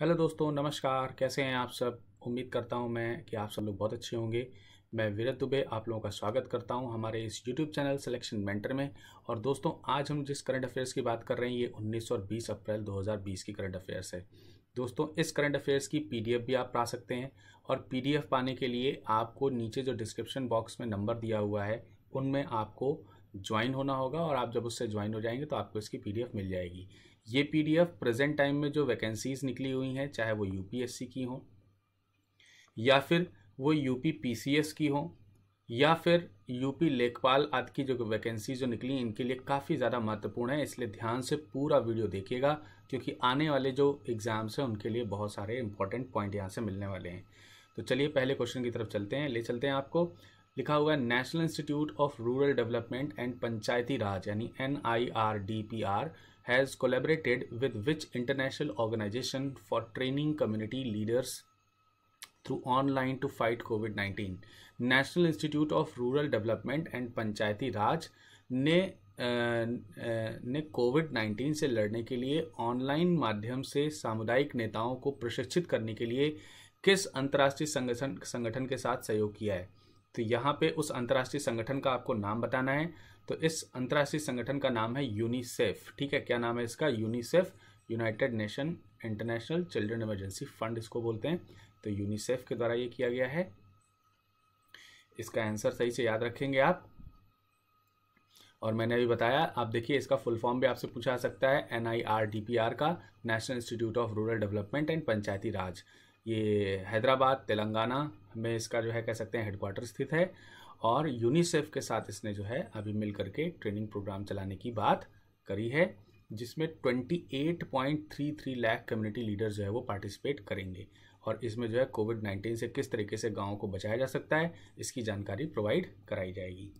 Hello दोस्तों नमस्कार कैसे हैं आप सब उम्मीद करता हूं मैं कि आप सब लोग बहुत अच्छे होंगे मैं वीरत दुबे आप लोगों का स्वागत करता हूं हमारे इस यूट्यूब चैनल सिलेक्शन मेंटर में और दोस्तों आज हम जिस करंट अफेयर्स की बात कर रहे हैं ये 19 और 20 अप्रैल 2020 की करंट अफेयर्स है दोस्तों इस करंट अफेयर्स की पी भी आप पा सकते हैं और पी पाने के लिए आपको नीचे जो डिस्क्रिप्शन बॉक्स में नंबर दिया हुआ है उनमें आपको ज्वाइन होना होगा और आप जब उससे ज्वाइन हो जाएंगे तो आपको इसकी पी मिल जाएगी ये पीडीएफ प्रेजेंट टाइम में जो वैकेंसीज निकली हुई हैं चाहे वो यूपीएससी की हों या फिर वो यूपी पीसीएस की हों या फिर यूपी लेखपाल आदि की जो वैकेंसी जो निकली इनके लिए काफ़ी ज़्यादा महत्वपूर्ण है इसलिए ध्यान से पूरा वीडियो देखिएगा क्योंकि आने वाले जो एग्ज़ाम्स हैं उनके लिए बहुत सारे इंपॉर्टेंट पॉइंट यहाँ से मिलने वाले हैं तो चलिए पहले क्वेश्चन की तरफ चलते हैं ले चलते हैं आपको लिखा हुआ है National Institute of Rural Development and Panchayati Raj यानी N I R D P R has collaborated with which international organization for training community leaders through online to fight COVID 19? National Institute of Rural Development and Panchayati Raj ने ने Covid 19 से लड़ने के लिए online माध्यम से सामुदायिक नेताओं को प्रशिक्षित करने के लिए किस अंतर्राष्ट्रीय संगठन संगठन के साथ सहयोग किया है तो यहाँ पे उस अंतर्राष्ट्रीय संगठन का आपको नाम बताना है तो इस अंतर्राष्ट्रीय संगठन का नाम है यूनिसेफ ठीक है क्या नाम है इसका UNICEF United Nation International Children Emergency Fund इसको बोलते हैं तो यूनिसेफ के द्वारा ये किया गया है इसका आंसर सही से याद रखेंगे आप और मैंने अभी बताया आप देखिए इसका फुल फॉर्म भी आपसे पूछा सकता है एन का National Institute of Rural Development and Panchayati Raj ये हैदराबाद तेलंगाना में इसका जो है कह सकते हैं हेडक्वार्टर स्थित है और यूनिसेफ के साथ इसने जो है अभी मिल करके ट्रेनिंग प्रोग्राम चलाने की बात करी है जिसमें 28.33 लाख कम्युनिटी लीडर जो है वो पार्टिसिपेट करेंगे और इसमें जो है कोविड 19 से किस तरीके से गाँव को बचाया जा सकता है इसकी जानकारी प्रोवाइड कराई जाएगी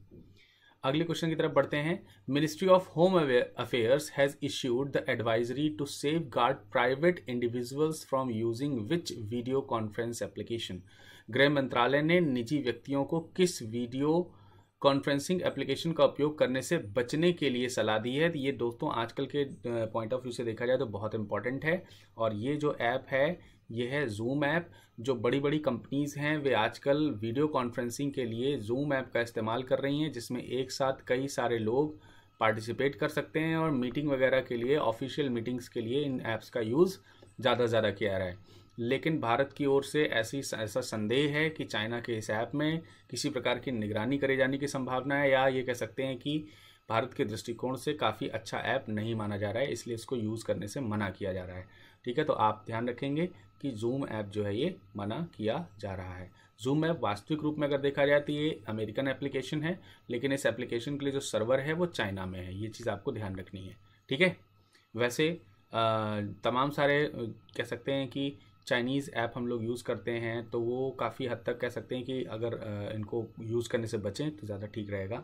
अगले क्वेश्चन की तरफ बढ़ते हैं Ministry of Home Affairs has issued the advisory to safeguard private individuals from using which video conference application गृह मंत्रालय ने निजी व्यक्तियों को किस वीडियो कॉन्फ्रेंसिंग एप्लीकेशन का उपयोग करने से बचने के लिए सलाह दी है ये दोस्तों आजकल के पॉइंट ऑफ व्यू से देखा जाए तो बहुत इंपॉर्टेंट है और ये जो ऐप है ये है जूम ऐप जो बड़ी बड़ी कंपनीज़ हैं वे आजकल वीडियो कॉन्फ्रेंसिंग के लिए जूम ऐप का इस्तेमाल कर रही हैं जिसमें एक साथ कई सारे लोग पार्टिसिपेट कर सकते हैं और मीटिंग वगैरह के लिए ऑफिशियल मीटिंग्स के लिए इन ऐप्स का यूज़ ज़्यादा से ज़्यादा किया जा रहा है लेकिन भारत की ओर से ऐसी ऐसा संदेह है कि चाइना के इस ऐप में किसी प्रकार की निगरानी करे जाने की संभावना है या ये कह सकते हैं कि भारत के दृष्टिकोण से काफ़ी अच्छा ऐप नहीं माना जा रहा है इसलिए इसको यूज़ करने से मना किया जा रहा है ठीक है तो आप ध्यान रखेंगे कि जूम ऐप जो है ये मना किया जा रहा है जूम ऐप वास्तविक रूप में अगर देखा जाए तो ये अमेरिकन एप्लीकेशन है लेकिन इस एप्लीकेशन के लिए जो सर्वर है वो चाइना में है ये चीज़ आपको ध्यान रखनी है ठीक है वैसे तमाम सारे कह सकते हैं कि चाइनीज़ ऐप हम लोग यूज़ करते हैं तो वो काफ़ी हद तक कह सकते हैं कि अगर इनको यूज़ करने से बचें तो ज़्यादा ठीक रहेगा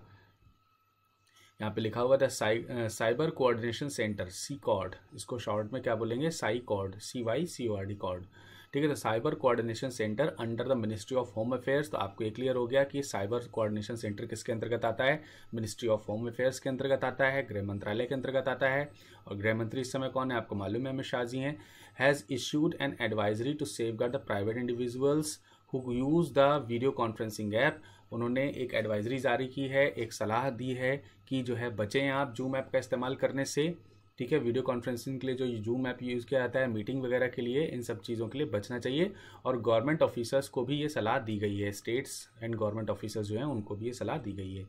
यहाँ पे लिखा हुआ था साइ cyber coordination centre CyCord इसको शॉर्ट में क्या बोलेंगे CyCord C Y C O R D cord ठीक है तो cyber coordination centre under the Ministry of Home Affairs तो आपको ये क्लियर हो गया कि साइबर कोऑर्डिनेशन सेंटर किसके अंतर्गत आता है मिनिस्ट्री ऑफ होम अफेयर्स के अंतर्गत आता है गृह मंत्रालय के अंतर्गत आता है और गृह मंत्री इस समय कौन है आपको मालूम है अमित शाह जी हैं has issued an advisory to save the private individuals who use the video conferencing app उन्होंने एक एडवाइजरी जारी की है एक सलाह दी है कि जो है बचें आप जूम ऐप का इस्तेमाल करने से ठीक है वीडियो कॉन्फ्रेंसिंग के लिए जो जूम ऐप यूज़ किया जाता है मीटिंग वगैरह के लिए इन सब चीज़ों के लिए बचना चाहिए और गवर्नमेंट ऑफिसर्स को भी ये सलाह दी गई है स्टेट्स एंड गवर्नमेंट ऑफिसर्स जो हैं उनको भी ये सलाह दी गई है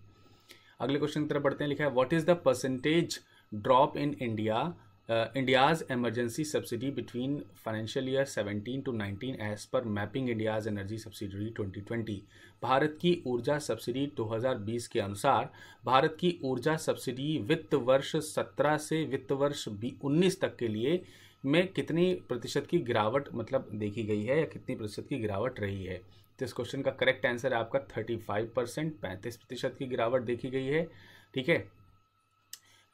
अगले क्वेश्चन की तरफ बढ़ते हैं लिखा है what is the percentage drop in India India's emergency subsidy between financial year 17 to 19 as per mapping India's energy subsidy 2020 Bharat की ऊर्जा सब्सिडी 2020 के अनुसार भारत की ऊर्जा सब्सिडी वित्त वर्ष 17 से वित्त वर्ष 19 तक के लिए में कितनी प्रतिशत की गिरावट मतलब देखी गई है या कितनी प्रतिशत की गिरावट रही है तो इस क्वेश्चन का करेक्ट आंसर है आपका 35 परसेंट पैंतीस प्रतिशत की गिरावट देखी गई है ठीक है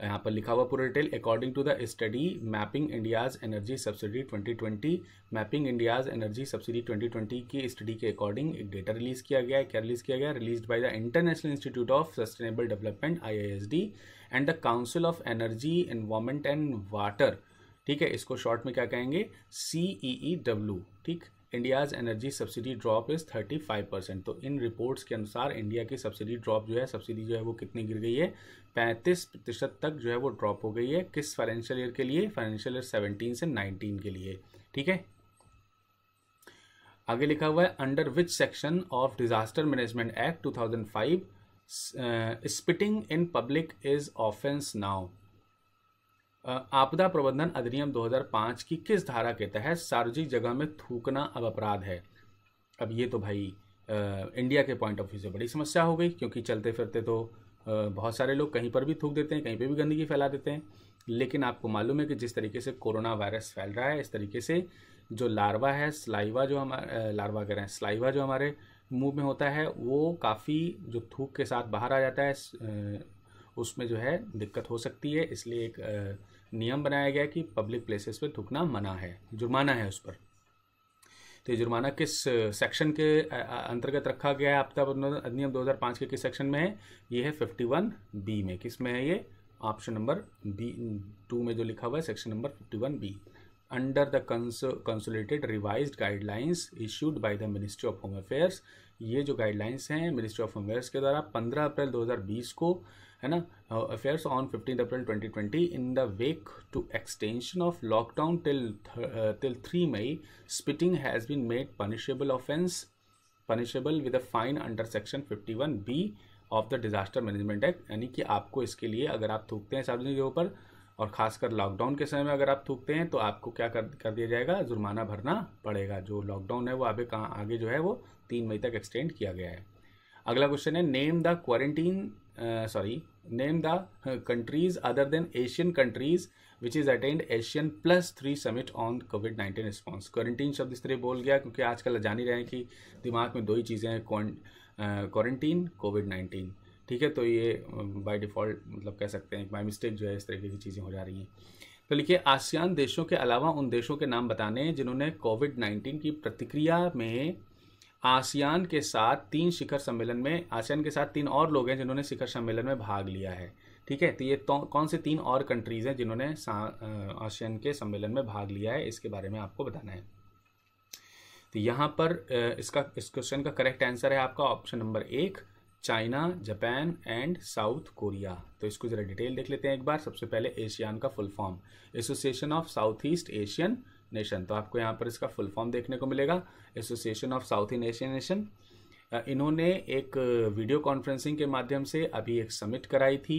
यहाँ पर लिखा हुआ पूरा detail according to the study mapping India's energy subsidy 2020 mapping India's energy subsidy 2020 की स्टडी के अकॉर्डिंग एक डेटा रिलीज किया गया है क्या रिलीज किया गया release by the International Institute of Sustainable Development I and the Council of Energy Environment and Water ठीक है इसको शॉर्ट में क्या कहेंगे सी ई ई डब्ल्यू ठीक India's energy subsidy drop is thirty five percent तो इन रिपोर्ट्स के अनुसार इंडिया की सब्सिडी ड्रॉप जो है सब्सिडी जो है वो कितनी गिर गई है पैंतीस प्रतिशत तक जो है वो ड्रॉप हो गई है किस फाइनेंशियल ईयर के लिए फाइनेंशियल ईयर सेवनटीन से नाइनटीन के लिए ठीक है आगे लिखा हुआ है under which section of Disaster Management Act two thousand five spitting in public is offence now आपदा प्रबंधन अधिनियम 2005 की किस धारा के तहत सार्वजनिक जगह में थूकना अब अपराध है अब ये तो भाई आ, इंडिया के पॉइंट ऑफ व्यू से बड़ी समस्या हो गई क्योंकि चलते फिरते तो आ, बहुत सारे लोग कहीं पर भी थूक देते हैं कहीं पर भी गंदगी फैला देते हैं लेकिन आपको मालूम है कि जिस तरीके से कोरोना वायरस फैल रहा है इस तरीके से जो लार्वा है स्लाइवा जो हमारा लार्वा कह रहे हैं स्लाइवा जो हमारे मुंह में होता है वो काफ़ी जो थूक के साथ बाहर आ जाता है उसमें जो है दिक्कत हो सकती है इसलिए एक नियम बनाया गया कि पब्लिक प्लेसेस पे थूकना मना है जुर्माना है उस पर तो ये जुर्माना किस सेक्शन के अंतर्गत रखा गया है आपदा अधिनियम 2005 के किस सेक्शन में है ये है वन बी में किस में है ये ऑप्शन नंबर बी टू में जो लिखा हुआ है section number one B under the cons revise guidelines issued by the Ministry of Home Affairs ये जो गाइडलाइंस हैं मिनिस्ट्री ऑफ होम अफेयर्स के द्वारा 15 अप्रैल 2020 को है ना fifteen April twenty twenty 2020 the wake to extension of lockdown till till three May spitting has been made punishable offence punishable with a fine under section fifty one B of the Disaster Management Act यानी कि आपको इसके लिए अगर आप थूकते हैं सार्वजनिक जगहों पर और खासकर लॉकडाउन के समय में अगर आप थूकते हैं तो आपको क्या कर कर दिया जाएगा जुर्माना भरना पड़ेगा जो लॉकडाउन है वो आगे कहाँ आगे जो है वो तीन मई तक एक्सटेंड किया गया है अगला क्वेश्चन है name the quarantine sorry name the countries other than ASEAN countries which is attend ASEAN plus three summit on COVID nineteen response quarantine शब्द इस तरह बोल गया क्योंकि आजकल जान ही रहे हैं कि दिमाग में दो ही चीज़ें हैं क्वारंटीन कोविड नाइन्टीन ठीक है तो ये बाय uh, डिफ़ॉल्ट मतलब कह सकते हैं बाई मिस्टेक जो है इस तरीके की चीज़ें हो जा रही हैं तो लिखिए आसियान देशों के अलावा उन देशों के नाम बताने जिन्होंने कोविड नाइन्टीन की प्रतिक्रिया में आसियान के साथ तीन शिखर सम्मेलन में आसियान के साथ तीन और लोग हैं जिन्होंने शिखर सम्मेलन में भाग लिया है ठीक है तो ये तो, कौन से तीन और कंट्रीज़ हैं जिन्होंने आसियान के सम्मेलन में भाग लिया है इसके बारे में आपको बताना है तो यहाँ पर इसका इस क्वेश्चन का करेक्ट आंसर है आपका ऑप्शन नंबर एक China Japan and South Korea तो इसको ज़रा डिटेल देख लेते हैं एक बार सबसे पहले एशियान का full form Association of South East Asian Nation तो आपको यहाँ पर इसका फुल फॉर्म देखने को मिलेगा Association of South in Asian Nation इन्होंने एक वीडियो कॉन्फ्रेंसिंग के माध्यम से अभी एक समिट कराई थी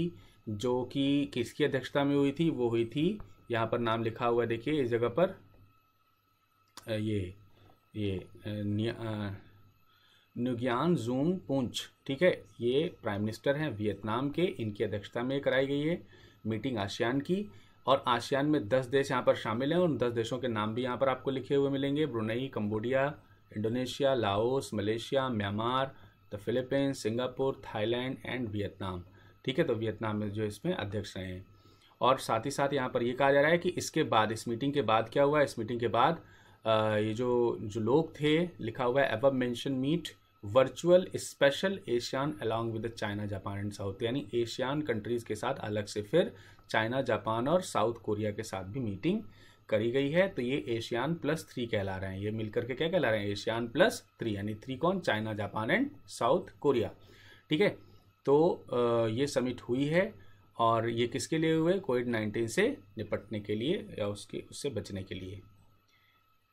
जो कि किसकी अध्यक्षता में हुई थी वो हुई थी यहाँ पर नाम लिखा हुआ देखिए इस जगह पर ये ये न्यूग्यान जूम पूंछ ठीक है ये प्राइम मिनिस्टर हैं वियतनाम के इनकी अध्यक्षता में कराई गई है मीटिंग आशियान की और आसियान में दस देश यहाँ पर शामिल हैं उन दस देशों के नाम भी यहाँ पर आपको लिखे हुए मिलेंगे Brunei Cambodia Indonesia Laos Malaysia Myanmar the Philippines Singapore Thailand and Vietnam ठीक है तो वियतनाम में जो इसमें अध्यक्ष रहे हैं और साथ ही साथ यहाँ पर ये कहा जा रहा है कि इसके बाद इस मीटिंग के बाद क्या हुआ इस मीटिंग के बाद आ, ये जो जो लोग थे लिखा हुआ है above mention meet virtual special ASEAN along with China Japan and South यानी एशियान कंट्रीज़ के साथ अलग से फिर चाइना जापान और साउथ कोरिया के साथ भी मीटिंग करी गई है तो ये एशियान प्लस थ्री कहला रहे हैं ये मिलकर के क्या कहला रहे हैं एशियान प्लस थ्री यानी थ्री कौन China Japan and South Korea ठीक है तो ये समिट हुई है और ये किसके लिए हुए कोविड नाइन्टीन से निपटने के लिए या उसके उससे बचने के लिए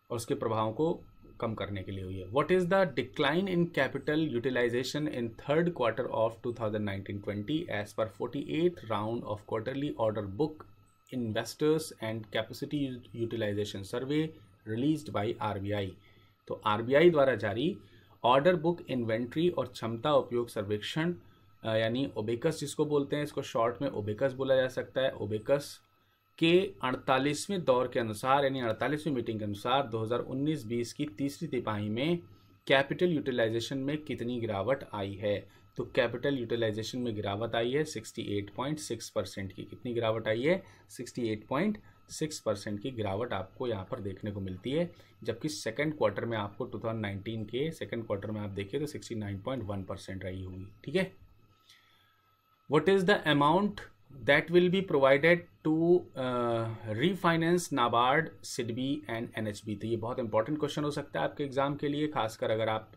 और उसके प्रभावों को कम करने के लिए हुई है what is the decline in capital utilization in third quarter of 2019-20 as per 48 round of quarterly order book investors and capacity utilization survey release by R तो आर द्वारा जारी ऑर्डर बुक इन्वेंट्री और क्षमता उपयोग सर्वेक्षण यानी ओबेकस जिसको बोलते हैं इसको शॉर्ट में ओबेकस बोला जा सकता है ओबेकस के 48वें दौर के अनुसार यानी 48वीं मीटिंग के अनुसार 2019-20 की तीसरी तिपाही में कैपिटल यूटिलाइजेशन में कितनी गिरावट आई है तो कैपिटल यूटिलाइजेशन में गिरावट आई है 68.6 परसेंट की कितनी गिरावट आई है 68.6 परसेंट की गिरावट आपको यहाँ पर देखने को मिलती है जबकि सेकेंड क्वार्टर में आपको 2019 के सेकेंड क्वार्टर में आप देखिए तो 69.1 परसेंट रही होगी ठीक है what is the amount that will be provided to uh, refinance NABARD SIDBI and N H B तो ये बहुत इंपॉर्टेंट क्वेश्चन हो सकता है आपके एग्ज़ाम के लिए खासकर अगर आप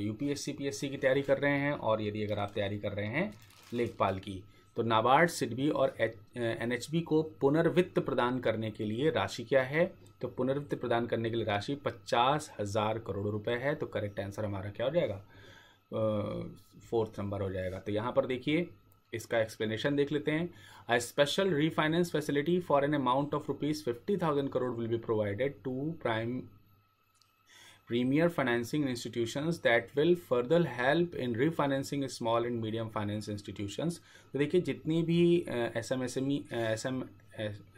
U P S C P S C की तैयारी कर रहे हैं और यदि अगर आप तैयारी कर रहे हैं लेखपाल की तो नाबार्ड सिडबी और एन एच बी को पुनर्वित्त प्रदान करने के लिए राशि क्या है तो पुनर्वित्त प्रदान करने के लिए राशि पचास हज़ार करोड़ रुपए है तो करेक्ट आंसर हमारा क्या हो जाएगा फोर्थ uh, नंबर हो जाएगा तो यहाँ पर देखिए इसका एक्सप्लेनेशन देख लेते हैं a special refinance facility for an amount of rupees fifty thousand crore will be provided to prime premier financing institution that will further help in refinancing small and medium finance institution तो देखिए जितनी भी S M S M E S M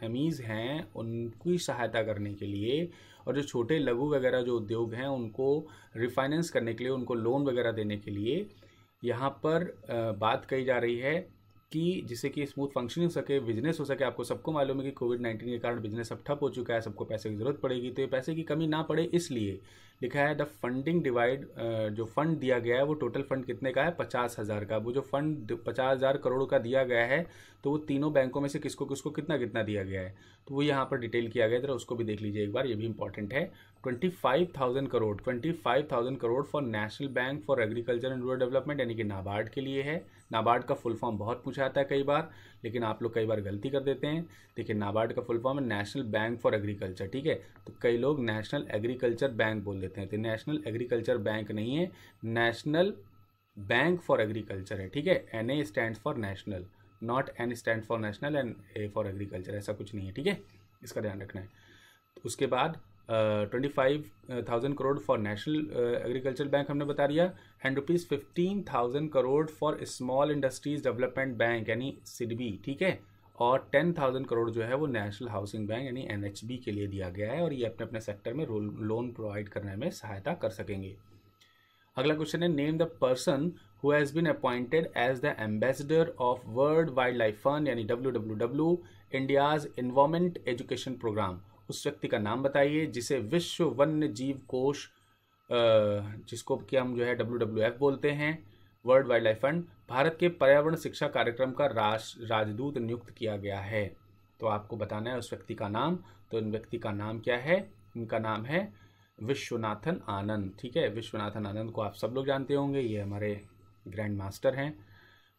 M Es हैं उनकी सहायता करने के लिए और जो छोटे लघु वगैरह जो उद्योग हैं उनको रिफाइनेंस करने के लिए उनको लोन वगैरह देने के लिए यहाँ पर बात कही जा रही है कि जिससे कि स्मूथ फंक्शनिंग हो सके बिजनेस हो सके आपको सबको मालूम है कि कोविड नाइन्टीन के कारण बिजनेस सब ठप हो चुका है सबको पैसे की जरूरत पड़ेगी तो ये पैसे की कमी ना पड़े इसलिए लिखा है द फंडिंग डिवाइड जो फंड दिया गया है वो टोटल फंड कितने का है पचास हज़ार का वो जो फंड पचास हज़ार करोड़ का दिया गया है तो वो तीनों बैंकों में से किसको किसको कितना कितना दिया गया है तो वो यहाँ पर डिटेल किया गया जरा उसको भी देख लीजिए एक बार ये भी इंपॉर्टेंट है twenty five thousand crore twenty five thousand crore for National Bank for Agriculture and Rural Development यानी कि नाबार्ड के लिए है नाबार्ड का फुल फॉर्म बहुत पूछा जाता है कई बार लेकिन आप लोग कई बार गलती कर देते हैं देखिए नाबार्ड का फुल फॉर्म है नेशनल बैंक फॉर एग्रीकल्चर ठीक है तो कई लोग नेशनल एग्रीकल्चर बैंक बोल देते हैं तो नेशनल एग्रीकल्चर बैंक नहीं है नेशनल बैंक फॉर एग्रीकल्चर है ठीक है N A stand for National not N stand for National and A for Agriculture ऐसा कुछ नहीं है ठीक है इसका ध्यान रखना है तो उसके बाद twenty five thousand crore for National Agriculture Bank हमने बता दिया and rupees fifteen thousand crore for Small Industries Development Bank यानी सिडबी ठीक है और टेन थाउजेंड करोड़ जो है वो नेशनल हाउसिंग बैंक यानी एन के लिए दिया गया है और ये अपने अपने सेक्टर में लोन प्रोवाइड करने में सहायता कर सकेंगे अगला क्वेश्चन है name the person who has been appointed as the ambassador of World Wildlife Fund यानी W W W India's environment education programme उस व्यक्ति का नाम बताइए जिसे विश्व वन्य जीव कोष जिसको कि हम जो है डब्ल्यू डब्ल्यू एफ बोलते हैं World Wildlife Fund Bharat के पर्यावरण शिक्षा कार्यक्रम का राज राजदूत नियुक्त किया गया है तो आपको बताना है उस व्यक्ति का नाम तो इन व्यक्ति का नाम क्या है इनका नाम है विश्वनाथन आनंद ठीक है विश्वनाथन आनंद को आप सब लोग जानते होंगे ये हमारे ग्रैंड मास्टर हैं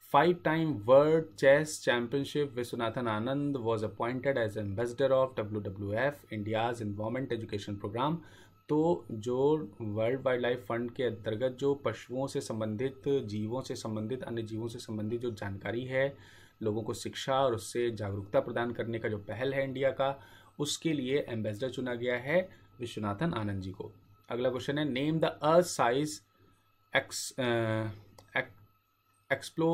Five time World Chess Championship, Viswanathan Anand was appointed as ambassador of WWF, India's Environment Education Program. तो जो वर्ल्ड वाइल्ड लाइफ फंड के अंतर्गत जो पशुओं से संबंधित जीवों से संबंधित अन्य जीवों से संबंधित जो जानकारी है लोगों को शिक्षा और उससे जागरूकता प्रदान करने का जो पहल है इंडिया का उसके लिए एम्बेसडर चुना गया है विश्वनाथन आनंद जी को अगला क्वेश्चन है name the earth size ex explo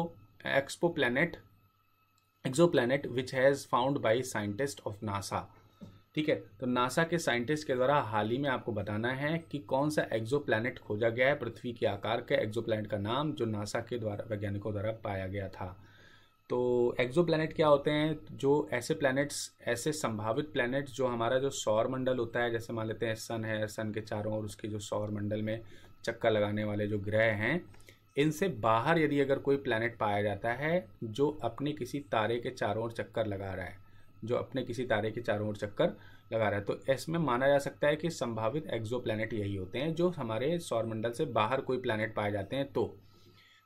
expo exoplanet which has found by scientist of NASA ठीक है तो नासा के साइंटिस्ट के द्वारा हाल ही में आपको बताना है कि कौन सा प्लानट खोजा गया है पृथ्वी के आकार के प्लानट का नाम जो नासा के द्वारा वैज्ञानिकों द्वारा पाया गया था तो प्लानट क्या होते हैं जो ऐसे प्लैनेट्स ऐसे संभावित प्लैनेट जो हमारा जो सौर मंडल होता है जैसे मान लेते हैं सन है सन के चारों और उसके जो सौर मंडल में चक्का लगाने वाले जो ग्रह हैं इनसे बाहर यदि अगर कोई प्लानट पाया जाता है जो अपने किसी तारे के चारों ओर चक्कर लगा रहा है जो अपने किसी तारे के चारों ओर चक्कर लगा रहा है तो इसमें माना जा सकता है कि संभावित एक्जो प्लानट यही होते हैं जो हमारे सौरमंडल से बाहर कोई प्लानट पाए जाते हैं तो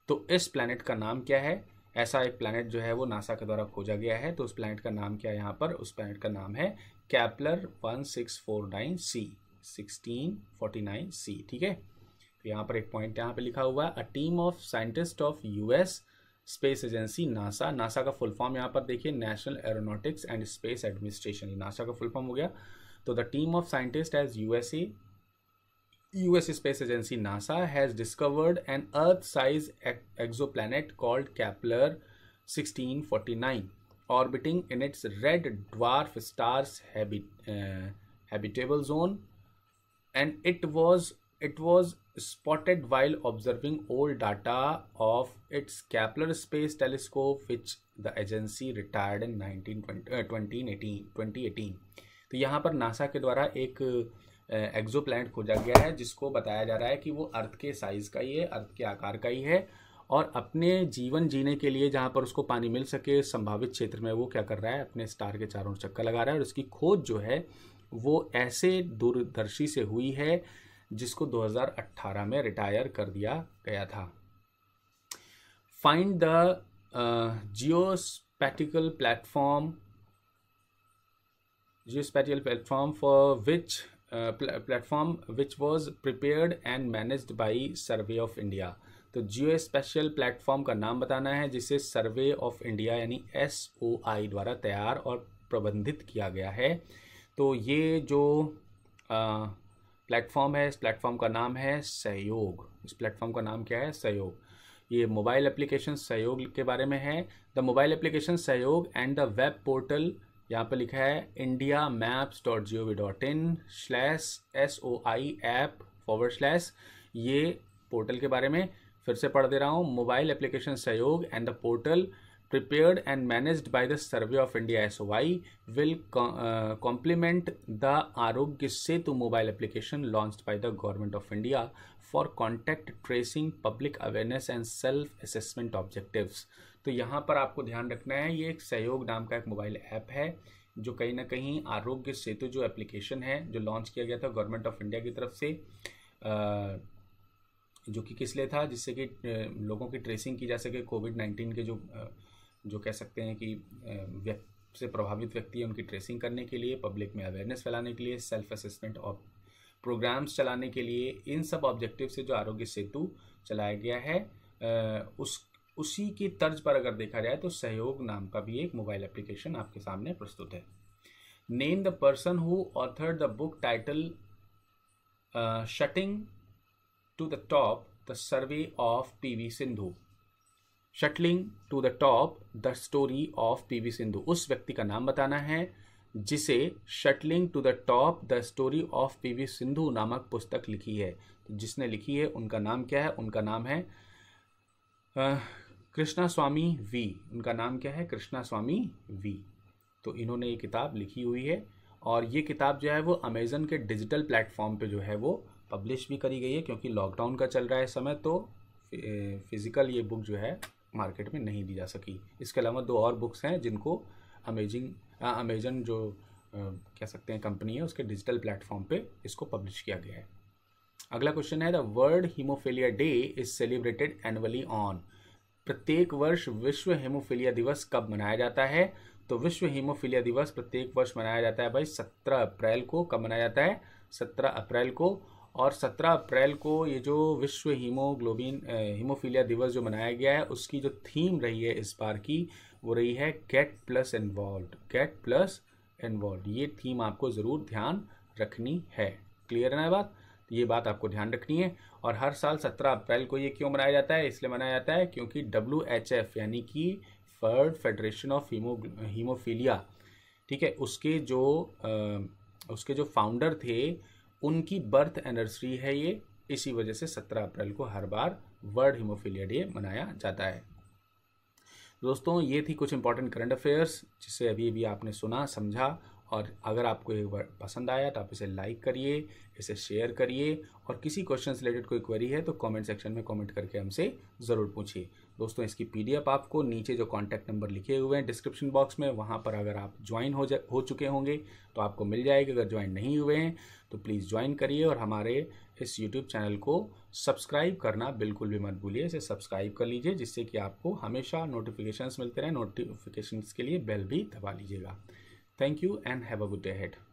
तो इस प्लानट का नाम क्या है ऐसा एक प्लानट जो है वो नासा के द्वारा खोजा गया है तो उस प्लानट का नाम क्या है यहाँ पर उस प्लानट का नाम है Kepler one six four nine C sixteen forty nine C ठीक है तो यहाँ पर एक पॉइंट यहाँ पे लिखा हुआ है a team of scientist of US space agency NASA NASA का फुल फॉर्म यहाँ पर देखिए National Aeronautics and Space Administration NASA का फुल फॉर्म हो गया तो the team of scientist as USA US space agency NASA has discovered an earth size exoplanet called Kepler sixteen forty nine orbiting in its red habit, uh, habitable zone and it was it was spotted while observing old data of its Kepler Space Telescope, which the agency retired in 1920, uh, 2018. तो यहाँ पर NASA के द्वारा एक एग्जो uh, planet खोजा गया है जिसको बताया जा रहा है कि वो अर्थ के साइज़ का ही है अर्थ के आकार का ही है और अपने जीवन जीने के लिए जहाँ पर उसको पानी मिल सके संभावित क्षेत्र में वो क्या कर रहा है अपने स्टार के चारों चक्कर लगा रहा है और उसकी खोज जो है वो ऐसे दूरदर्शी से हुई है जिसको 2018 में रिटायर कर दिया गया था find the geospatial platform geo spatial platform for which platform which was prepare and manage by Survey of India तो जियो स्पेशल प्लेटफॉर्म का नाम बताना है जिसे सर्वे ऑफ इंडिया यानी एस ओ आई द्वारा तैयार और प्रबंधित किया गया है तो ये जो आ, uh, प्लेटफॉर्म है इस प्लेटफॉर्म का नाम है सहयोग इस प्लेटफॉर्म का नाम क्या है सहयोग ये मोबाइल एप्लीकेशन सहयोग के बारे में है the mobile application Sahyog and the web portal यहाँ पर लिखा है India maps dot G O V dot in slash S O I app forward slash ये पोर्टल के बारे में फिर से पढ़ दे रहा हूँ mobile application Sahyog and the portal prepared and managed by the Survey of India SOI will co uh, complement the Arogya Setu mobile application launched by the Government of India for contact tracing, public awareness and self assessment objectives. तो यहाँ पर आपको ध्यान रखना है ये एक सहयोग नाम का एक मोबाइल ऐप है जो कहीं ना कहीं आरोग्य सेतु जो एप्लीकेशन है जो लॉन्च किया गया था गवर्नमेंट ऑफ इंडिया की तरफ से जो कि किस लिए था जिससे कि लोगों की ट्रेसिंग की जा सके कोविड नाइन्टीन के जो जो कह सकते हैं कि व्यक्ति से प्रभावित व्यक्ति है उनकी ट्रेसिंग करने के लिए पब्लिक में अवेयरनेस फैलाने के लिए सेल्फ असेसमेंट और प्रोग्राम्स चलाने के लिए इन सब ऑब्जेक्टिव से जो आरोग्य सेतु चलाया गया है उस उसी की तर्ज पर अगर देखा जाए तो सहयोग नाम का भी एक मोबाइल एप्लीकेशन आपके सामने प्रस्तुत है name the person who author the book title shutting to the top the survey of P V Sindhu shuttling to the top the story of P V Sindhu उस व्यक्ति का नाम बताना है जिसे shuttling to the top the story of P V Sindhu नामक पुस्तक लिखी है जिसने लिखी है उनका नाम क्या है उनका नाम है कृष्णा स्वामी वी उनका नाम क्या है कृष्णा स्वामी वी तो इन्होंने ये किताब लिखी हुई है और ये किताब जो है वो अमेज़न के डिजिटल प्लेटफॉर्म पे जो है वो पब्लिश भी करी गई है क्योंकि लॉकडाउन का चल रहा है समय तो फिज़िकल ये बुक जो है मार्केट में नहीं दी जा सकी इसके अलावा दो और बुक्स हैं जिनको अमेजिंग अमेजन जो कह सकते हैं कंपनी है उसके डिजिटल प्लेटफॉर्म पे इसको पब्लिश किया गया है अगला क्वेश्चन है the World Haemophilia Day is celebrated annually on प्रत्येक वर्ष विश्व हीमोफीलिया दिवस कब मनाया जाता है तो विश्व हीमोफीलिया दिवस प्रत्येक वर्ष मनाया जाता है भाई सत्रह अप्रैल को कब मनाया जाता है सत्रह अप्रैल को और 17 अप्रैल को ये जो विश्व हीमोग्लोबिन हीमोफीलिया दिवस जो मनाया गया है उसकी जो थीम रही है इस बार की वो रही है get plus involve get plus involve ये थीम आपको ज़रूर ध्यान रखनी है क्लियर है ना बात ये बात आपको ध्यान रखनी है और हर साल 17 अप्रैल को ये क्यों मनाया जाता है इसलिए मनाया जाता है क्योंकि डब्ल्यू एच एफ यानी कि फर्ड फेडरेशन ऑफ हीमो हीमोफीलिया ठीक है उसके जो आ, उसके जो फाउंडर थे उनकी बर्थ एनिवर्सरी है ये इसी वजह से 17 अप्रैल को हर बार वर्ल्ड हिमोफीलिया डे मनाया जाता है दोस्तों ये थी कुछ इंपॉर्टेंट करंट अफेयर्स जिसे अभी अभी आपने सुना समझा और अगर आपको ये पसंद आया तो आप इसे लाइक करिए इसे शेयर करिए और किसी क्वेश्चन से रिलेटेड कोई क्वेरी है तो कमेंट सेक्शन में कमेंट करके हमसे ज़रूर पूछिए दोस्तों इसकी पीडीएफ आपको नीचे जो कॉन्टैक्ट नंबर लिखे हुए हैं डिस्क्रिप्शन बॉक्स में वहाँ पर अगर आप ज्वाइन हो जा हो चुके होंगे तो आपको मिल जाएगी अगर ज्वाइन नहीं हुए हैं तो प्लीज़ ज्वाइन करिए और हमारे इस यूट्यूब चैनल को सब्सक्राइब करना बिल्कुल भी मत भूलिए इसे सब्सक्राइब कर लीजिए जिससे कि आपको हमेशा नोटिफिकेशंस मिलते रहें नोटिफिकेशंस के लिए बेल भी दबा लीजिएगा thank you and have a good day head